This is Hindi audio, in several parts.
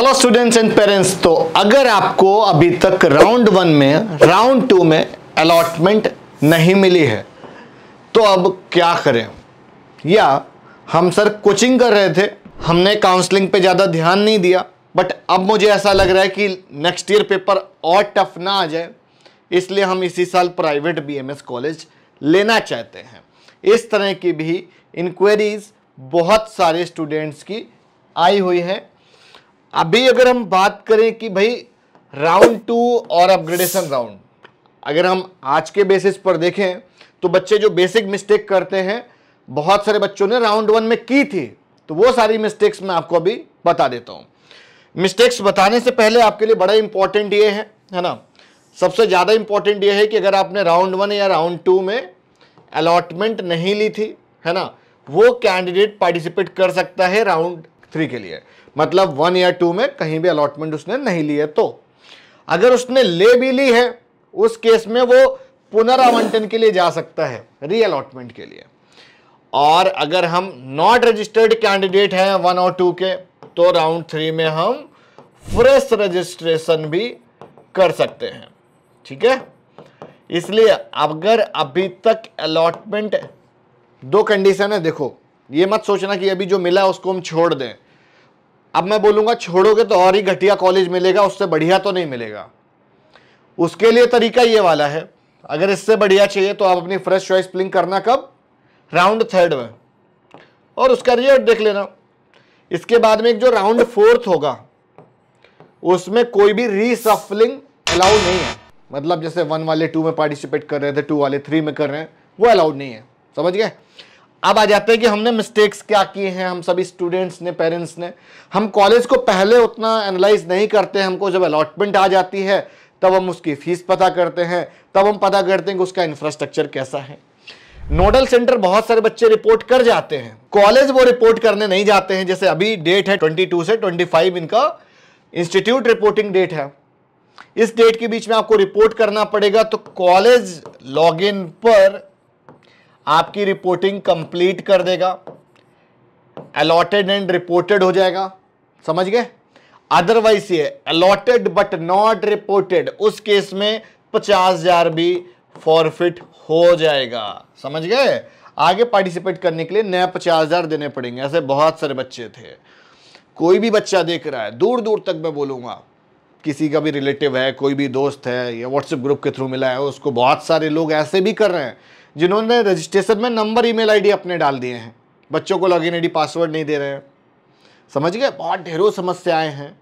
हेलो स्टूडेंट्स एंड पेरेंट्स तो अगर आपको अभी तक राउंड वन में राउंड टू में अलॉटमेंट नहीं मिली है तो अब क्या करें या हम सर कोचिंग कर रहे थे हमने काउंसलिंग पे ज़्यादा ध्यान नहीं दिया बट अब मुझे ऐसा लग रहा है कि नेक्स्ट ईयर पेपर और टफ ना आ जाए इसलिए हम इसी साल प्राइवेट बीएमएस कॉलेज लेना चाहते हैं इस तरह की भी इंक्वायरीज बहुत सारे स्टूडेंट्स की आई हुई हैं अभी अगर हम बात करें कि भाई राउंड टू और अपग्रेडेशन राउंड अगर हम आज के बेसिस पर देखें तो बच्चे जो बेसिक मिस्टेक करते हैं बहुत सारे बच्चों ने राउंड वन में की थी तो वो सारी मिस्टेक्स मैं आपको अभी बता देता हूँ मिस्टेक्स बताने से पहले आपके लिए बड़ा इंपॉर्टेंट ये है है ना सबसे ज़्यादा इंपॉर्टेंट ये है कि अगर आपने राउंड वन या राउंड टू में अलॉटमेंट नहीं ली थी है ना वो कैंडिडेट पार्टिसिपेट कर सकता है राउंड थ्री के लिए मतलब वन या टू में कहीं भी अलॉटमेंट उसने नहीं लिए तो अगर उसने ले भी ली है उस केस में वो पुनरावंटन के लिए जा सकता है री अलॉटमेंट के लिए और अगर हम नॉट रजिस्टर्ड कैंडिडेट हैं वन और टू के तो राउंड थ्री में हम फ्रेश रजिस्ट्रेशन भी कर सकते हैं ठीक है इसलिए अगर अभी तक अलॉटमेंट दो कंडीशन है देखो ये मत सोचना कि अभी जो मिला उसको हम छोड़ दें अब मैं बोलूँगा छोड़ोगे तो और ही घटिया कॉलेज मिलेगा उससे बढ़िया तो नहीं मिलेगा उसके लिए तरीका ये वाला है अगर इससे बढ़िया चाहिए तो आप अपनी फ्रेश चॉइस प्लिंग करना कब राउंड थर्ड में और उसका रिजल्ट देख लेना इसके बाद में एक जो राउंड फोर्थ होगा उसमें कोई भी रीसफलिंग अलाउड नहीं है मतलब जैसे वन वाले टू में पार्टिसिपेट कर रहे थे टू वाले थ्री में कर रहे हैं वो अलाउड नहीं है समझ गए अब आ जाते हैं कि हमने मिस्टेक्स क्या किए हैं हम सभी स्टूडेंट्स ने पेरेंट्स ने हम कॉलेज को पहले उतना एनालाइज नहीं करते हमको जब अलॉटमेंट आ जाती है तब हम उसकी फीस पता करते हैं तब हम पता करते हैं कि उसका इंफ्रास्ट्रक्चर कैसा है नोडल सेंटर बहुत सारे बच्चे रिपोर्ट कर जाते हैं कॉलेज वो रिपोर्ट करने नहीं जाते हैं जैसे अभी डेट है 22 से 25 इनका इंस्टीट्यूट रिपोर्टिंग डेट है इस डेट के बीच में आपको रिपोर्ट करना पड़ेगा तो कॉलेज लॉगिन पर आपकी रिपोर्टिंग कंप्लीट कर देगा अलॉटेड एंड रिपोर्टेड हो जाएगा समझ गए अदरवाइज ये अलॉटेड बट नॉट रिपोर्टेड उस केस में पचास हजार भी फॉरफिट हो जाएगा समझ गए आगे पार्टिसिपेट करने के लिए नया पचास हजार देने पड़ेंगे ऐसे बहुत सारे बच्चे थे कोई भी बच्चा देख रहा है दूर दूर तक मैं बोलूंगा किसी का भी रिलेटिव है कोई भी दोस्त है या व्हाट्सएप ग्रुप के थ्रू मिला है उसको बहुत सारे लोग ऐसे भी कर रहे हैं जिन्होंने रजिस्ट्रेशन में नंबर ईमेल आईडी अपने डाल दिए हैं बच्चों को लॉगिन आईडी पासवर्ड नहीं दे रहे हैं समझ गए बहुत ढेरों समस्याएं हैं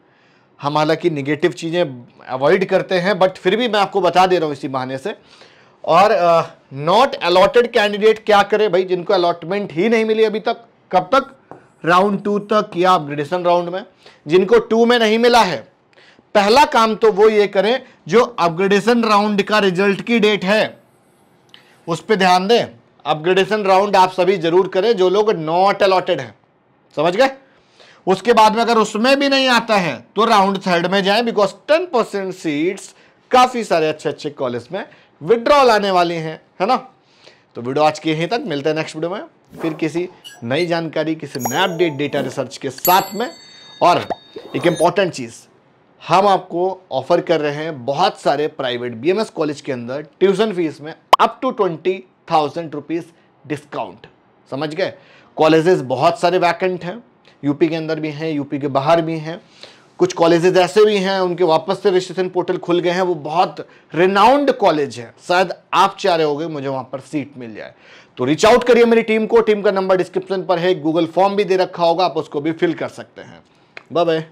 हम हालांकि निगेटिव चीज़ें अवॉइड करते हैं बट फिर भी मैं आपको बता दे रहा हूँ इसी बहाने से और नॉट अलॉटेड कैंडिडेट क्या करे भाई जिनको अलॉटमेंट ही नहीं मिली अभी तक कब तक राउंड टू तक या अपग्रेडेशन राउंड में जिनको टू में नहीं मिला है पहला काम तो वो ये करें जो अपग्रेडेशन राउंड का रिजल्ट की डेट है उस पर ध्यान दें अपग्रेडेशन राउंड आप सभी जरूर करें जो लोग नॉट अलॉटेड हैं समझ गए उसके बाद में अगर उसमें भी नहीं आता है तो राउंड थर्ड में जाएं बिकॉज टेन परसेंट सीट्स काफ़ी सारे अच्छे अच्छे कॉलेज में विड्रॉल आने वाली हैं है ना तो वीडियो आज के यहीं तक मिलते हैं नेक्स्ट वीडियो में फिर किसी नई जानकारी किसी नए अपडेट डेटा रिसर्च के साथ में और एक इंपॉर्टेंट चीज़ हम आपको ऑफर कर रहे हैं बहुत सारे प्राइवेट बीएमएस कॉलेज के अंदर ट्यूशन फीस में up to twenty thousand rupees discount समझ गए कॉलेजेस बहुत सारे वैकेंट हैं यूपी के अंदर भी हैं यूपी के बाहर भी हैं कुछ कॉलेजेस ऐसे भी हैं उनके वापस से रजिस्ट्रेशन पोर्टल खुल गए हैं वो बहुत रिनाउंड कॉलेज है शायद आप चाह रहे होगे मुझे वहां पर सीट मिल जाए तो रीच आउट करिए मेरी टीम को टीम का नंबर डिस्क्रिप्शन पर है गूगल फॉर्म भी दे रखा होगा आप उसको भी फिल कर सकते हैं बाय